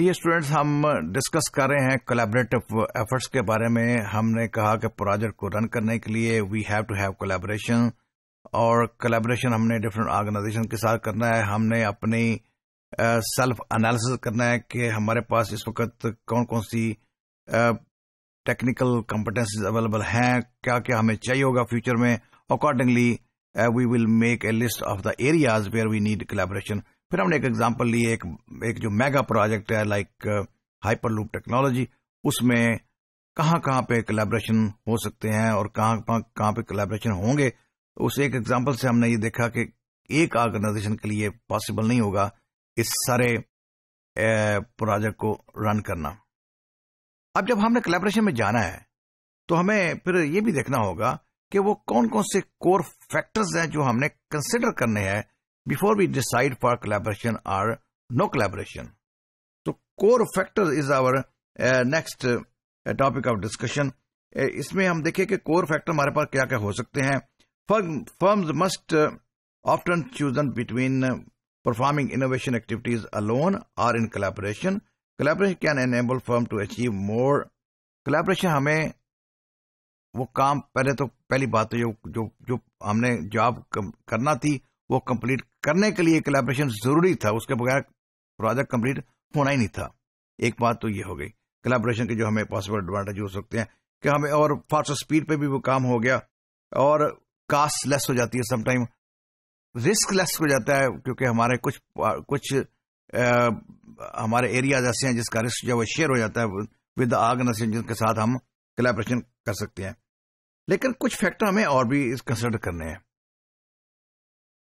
D students हम discuss कर रहे हैं कोलेबरेटिव एफर्ट्स के बारे में हमने कहा कि प्रोजेक्ट को रन करने के लिए we have to have collaboration और कोलेबरेशन हमने डिफरेंट ऑर्गेनाइजेशन के साथ करना है हमने अपनी सेल्फ एनालिसिस करना है कि हमारे पास इस वक्त कौन कौन सी टेक्निकल कम्पिटेंसीज अवेलेबल हैं क्या क्या हमें चाहिए होगा फ्यूचर में accordingly we will make a list of the areas where we need collaboration फिर हमने एक एग्जाम्पल ली एक एक जो मेगा प्रोजेक्ट है लाइक हाइपर लूप टेक्नोलॉजी उसमें कहाँ कहाँ पे कलेबरेशन हो सकते हैं और कहाँ कहाँ पे कलेबरेशन होंगे उस एक एग्जाम्पल से हमने ये देखा कि एक ऑर्गेनाइजेशन के लिए पॉसिबल नहीं होगा इस सारे प्रोजेक्ट को रन करना अब जब हमने कलेबरेशन में जाना है तो हमें फिर ये भी देखना होगा कि वो कौन कौन से कोर फैक्टर्स हैं जो हमने कंसिडर करने हैं before we decide for collaboration or no collaboration. So core factor is our uh, next uh, topic of discussion. Uh, इसमें हम देखें कि कोर फैक्टर हमारे पास क्या क्या हो सकते हैं firms must often chosen between performing innovation activities alone or in collaboration collaboration can enable firm to achieve more collaboration हमें वो काम पहले तो पहली बात तो जो जो जो हमने जॉब करना थी वो कंप्लीट करने के लिए कलेबरेशन जरूरी था उसके बगैर प्रोजेक्ट कंप्लीट होना ही नहीं था एक बात तो ये हो गई कोलेब्रेशन के जो हमें पॉसिबल एडवांटेज हो सकते हैं कि हमें और फास्ट स्पीड पे भी वो काम हो गया और कास्ट लेस हो जाती है समटाइम रिस्क लेस हो जाता है क्योंकि हमारे कुछ कुछ आ, हमारे एरियाज ऐसे हैं जिसका रिस्क जो है वो शेयर हो जाता है विद इंजन के साथ हम कोलेब्रेशन कर सकते हैं लेकिन कुछ फैक्टर हमें और भी कंसिडर करने हैं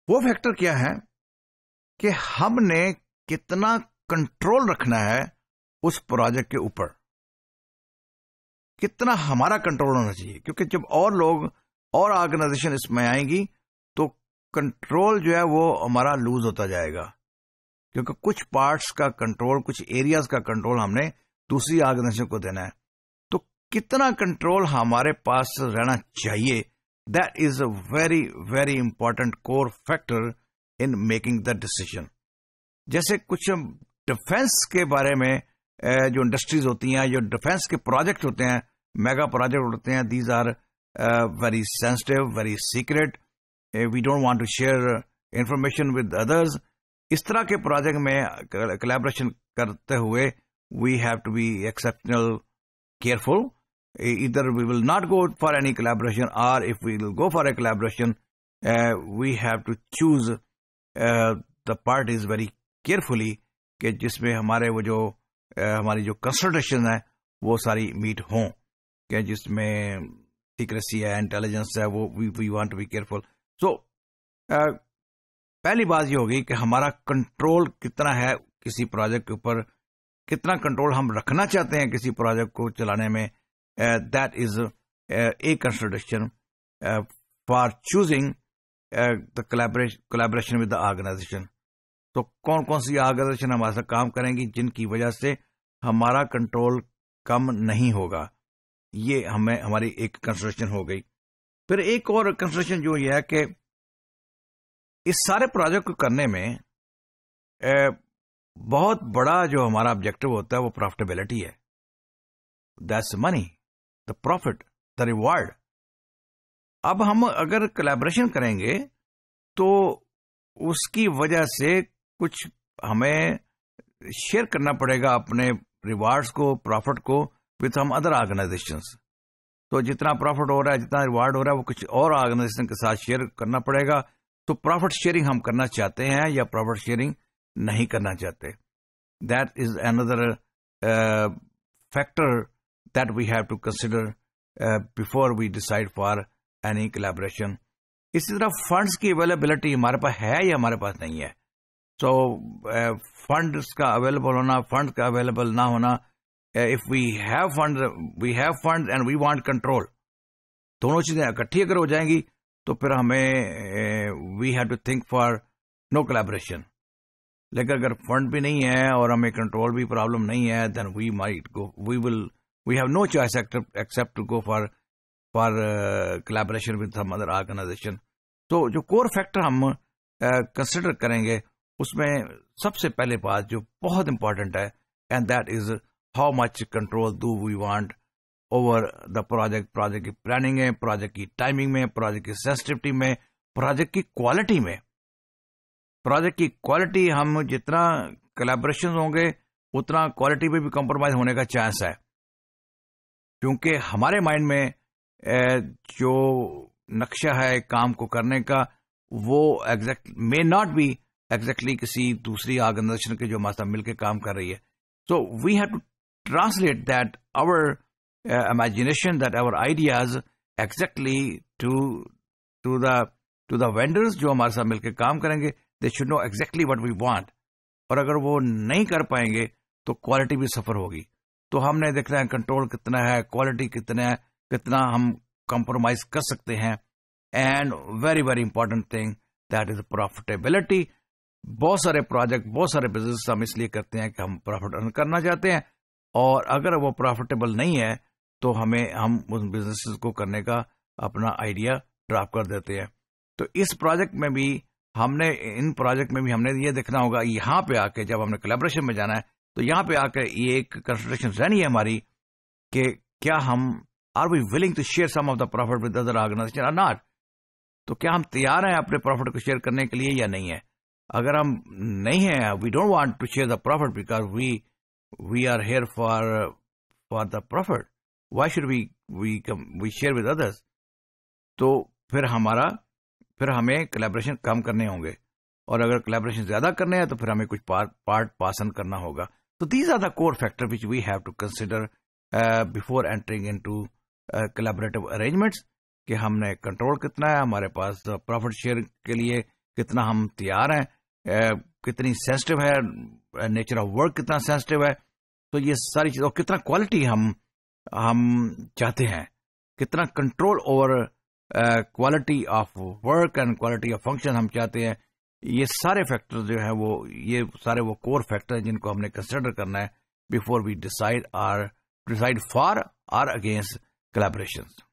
वो फैक्टर क्या है कि हमने कितना कंट्रोल रखना है उस प्रोजेक्ट के ऊपर कितना हमारा कंट्रोल होना चाहिए क्योंकि जब और लोग और ऑर्गेनाइजेशन इसमें आएंगी तो कंट्रोल जो है वो हमारा लूज होता जाएगा क्योंकि कुछ पार्ट्स का कंट्रोल कुछ एरियाज का कंट्रोल हमने दूसरी ऑर्गेनाइजेशन को देना है तो कितना कंट्रोल हमारे पास रहना चाहिए That is a very, very important core factor in making the decision. जैसे कुछ डिफेंस के बारे में जो इंडस्ट्रीज होती हैं जो डिफेंस के प्रोजेक्ट होते हैं मेगा प्रोजेक्ट होते हैं these are very sensitive very secret we don't want to share information with others इस तरह के प्रोजेक्ट में कलेबरेशन करते हुए we have to be exceptional careful either we will not go for any collaboration or if we will go for a collaboration, uh, we have to choose uh, the parties very carefully कि जिसमें हमारे वो जो uh, हमारी जो consultation है वो सारी मीट हों कि जिसमें सीक्रेसी है इंटेलिजेंस है वो we we want to be careful so पहली बात ये होगी कि हमारा कंट्रोल कितना है किसी प्रोजेक्ट के ऊपर कितना कंट्रोल हम रखना चाहते हैं किसी प्रोजेक्ट को चलाने में Uh, that is a contradiction uh, for choosing uh, the collaboration collaboration with the organization. तो कौन कौन सी ऑर्गेनाइजेशन हमारे साथ काम करेंगी जिनकी वजह से हमारा कंट्रोल कम नहीं होगा ये हमें हमारी एक कंस्ट्रक्शन हो गई फिर एक और कंस्ट्रक्शन जो ये है कि इस सारे प्रोजेक्ट को करने में ए, बहुत बड़ा जो हमारा ऑब्जेक्टिव होता है वो प्रॉफिटेबिलिटी है that's money the profit the reward अब हम अगर कलेबरेशन करेंगे तो उसकी वजह से कुछ हमें शेयर करना पड़ेगा अपने रिवार्ड्स को प्रॉफिट को विथ हम अदर ऑर्गेनाइजेशन तो जितना प्रॉफिट हो रहा है जितना रिवार्ड हो रहा है वो कुछ और ऑर्गेनाइजेशन के साथ शेयर करना पड़ेगा तो प्रॉफिट शेयरिंग हम करना चाहते हैं या प्रॉफिट शेयरिंग नहीं करना चाहते that is another factor that we have to consider before we decide for any collaboration इसी तरह फंड्स की अवेलेबिलिटी हमारे पास है या हमारे पास नहीं है सो फंड्स uh, का अवेलेबल होना फंड का अवेलेबल ना होना if we have fund we have fund and we want control दोनों चीजें इकट्ठी अगर हो जाएंगी तो फिर हमें we have to think for no collaboration लेकिन अगर फंड भी नहीं है और हमें कंट्रोल भी प्रॉब्लम नहीं है then we might go we will we have no choice except, except to go for for uh, collaboration with some other organization तो so, जो कोर फैक्टर हम कंसिडर uh, करेंगे उसमें सबसे पहले बात जो बहुत इंपॉर्टेंट है and that is how much control do we want over the project project की प्लानिंग में प्रोजेक्ट की टाइमिंग में प्रोजेक्ट की सेंसिटिविटी में प्रोजेक्ट की क्वालिटी में प्रोजेक्ट की क्वालिटी हम जितना कलेबरेशन होंगे उतना क्वालिटी में भी कॉम्प्रोमाइज होने का चांस है क्योंकि हमारे माइंड में जो नक्शा है काम को करने का वो exact may not be exactly किसी दूसरी ऑर्गेनाइजेशन के जो हमारे साथ मिलकर काम कर रही है so we have to translate that our imagination that our ideas exactly to to the to the vendors जो हमारे साथ मिलकर काम करेंगे they should know exactly what we want और अगर वो नहीं कर पाएंगे तो क्वालिटी भी सफर होगी तो हमने देखना है कंट्रोल कितना है क्वालिटी कितना है कितना हम कंप्रोमाइज कर सकते हैं and very very important thing that is profitability बहुत सारे प्रोजेक्ट बहुत सारे बिजनेस हम इसलिए करते हैं कि हम प्रॉफिट अर्न करना चाहते हैं और अगर वो प्रॉफिटेबल नहीं है तो हमें हम उन बिजनेस को करने का अपना आइडिया ड्राप कर देते हैं तो इस प्रोजेक्ट में भी हमने इन प्रोजेक्ट में भी हमने ये देखना होगा यहाँ पे आके जब हमने कोलेब्रेशन में जाना है तो यहां पे आकर ये एक कंसल्टेशन रहनी है हमारी कि क्या हम are we willing to share some of the profit with other organisation or not तो क्या हम तैयार हैं अपने प्रॉफिट को शेयर करने के लिए या नहीं है अगर हम नहीं हैं we don't want to share the profit because we we are here for for the profit why should we we come we share with others तो फिर हमारा फिर हमें कलेबरेशन कम करने होंगे और अगर कलेबरेशन ज्यादा करने हैं तो फिर हमें कुछ पार्ट पार्ट पासन करना होगा So these are the core factors which we have to consider uh, before entering into uh, collaborative arrangements कि हमने कंट्रोल कितना है हमारे पास प्रॉफिट शेयर के लिए कितना हम तैयार हैं uh, कितनी सेंसिटिव है नेचर ऑफ वर्क कितना सेंसिटिव है तो ये सारी चीज़ और कितना क्वालिटी हम हम चाहते हैं कितना control over quality of work and quality of function हम चाहते हैं ये सारे फैक्टर जो है वो ये सारे वो कोर फैक्टर हैं जिनको हमने कंसिडर करना है before we decide or decide for or against collaborations.